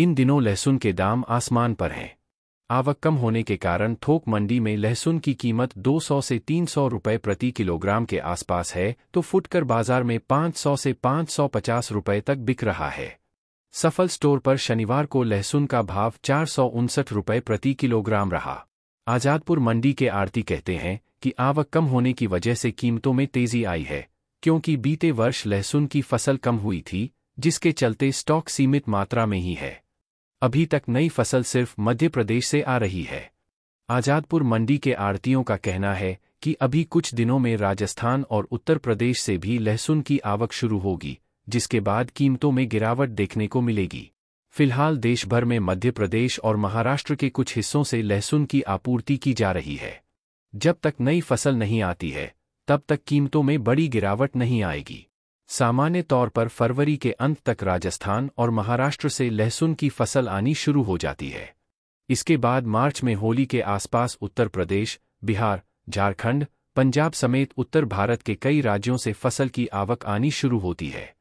इन दिनों लहसुन के दाम आसमान पर हैं आवक कम होने के कारण थोक मंडी में लहसुन की कीमत 200 से 300 रुपए प्रति किलोग्राम के आसपास है तो फुटकर बाजार में 500 से 550 रुपए तक बिक रहा है सफल स्टोर पर शनिवार को लहसुन का भाव चार रुपए प्रति किलोग्राम रहा आजादपुर मंडी के आरती कहते हैं कि आवक कम होने की वजह से कीमतों में तेजी आई है क्योंकि बीते वर्ष लहसुन की फसल कम हुई थी जिसके चलते स्टॉक सीमित मात्रा में ही है अभी तक नई फसल सिर्फ मध्य प्रदेश से आ रही है आजादपुर मंडी के आड़तियों का कहना है कि अभी कुछ दिनों में राजस्थान और उत्तर प्रदेश से भी लहसुन की आवक शुरू होगी जिसके बाद कीमतों में गिरावट देखने को मिलेगी फिलहाल देशभर में मध्य प्रदेश और महाराष्ट्र के कुछ हिस्सों से लहसुन की आपूर्ति की जा रही है जब तक नई फसल नहीं आती है तब तक कीमतों में बड़ी गिरावट नहीं आएगी सामान्य तौर पर फरवरी के अंत तक राजस्थान और महाराष्ट्र से लहसुन की फसल आनी शुरू हो जाती है इसके बाद मार्च में होली के आसपास उत्तर प्रदेश बिहार झारखंड पंजाब समेत उत्तर भारत के कई राज्यों से फसल की आवक आनी शुरू होती है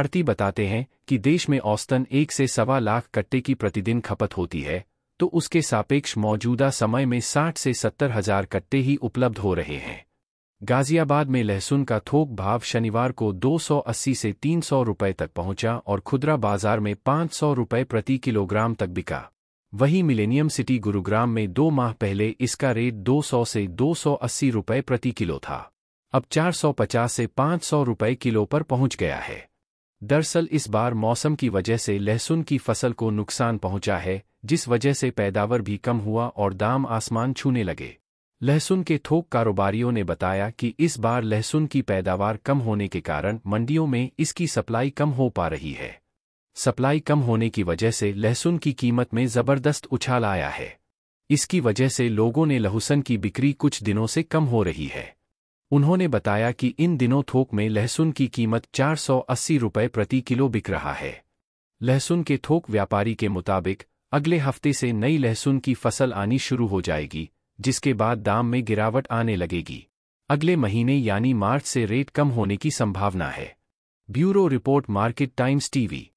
आरती बताते हैं कि देश में औसतन एक से सवा लाख कट्टे की प्रतिदिन खपत होती है तो उसके सापेक्ष मौजूदा समय में साठ से सत्तर हजार कट्टे ही उपलब्ध हो रहे हैं गाजियाबाद में लहसुन का थोक भाव शनिवार को 280 से 300 रुपए तक पहुंचा और खुदरा बाजार में 500 रुपए प्रति किलोग्राम तक बिका वहीं मिलेनियम सिटी गुरुग्राम में दो माह पहले इसका रेट 200 से 280 रुपए प्रति किलो था अब 450 से 500 रुपए किलो पर पहुंच गया है दरअसल इस बार मौसम की वजह से लहसुन की फसल को नुकसान पहुंचा है जिस वजह से पैदावार भी कम हुआ और दाम आसमान छूने लगे लहसुन के थोक कारोबारियों ने बताया कि इस बार लहसुन की पैदावार कम होने के कारण मंडियों में इसकी सप्लाई कम हो पा रही है सप्लाई कम होने की वजह से लहसुन की कीमत में ज़बरदस्त उछाल आया है इसकी वजह से लोगों ने लहसुन की बिक्री कुछ दिनों से कम हो रही है उन्होंने बताया कि इन दिनों थोक में लहसुन की कीमत 480 रुपये प्रति किलो बिक रहा है लहसुन के थोक व्यापारी के मुताबिक अगले हफ्ते से नई लहसुन की फसल आनी शुरू हो जाएगी जिसके बाद दाम में गिरावट आने लगेगी अगले महीने यानी मार्च से रेट कम होने की संभावना है bureau report Market Times TV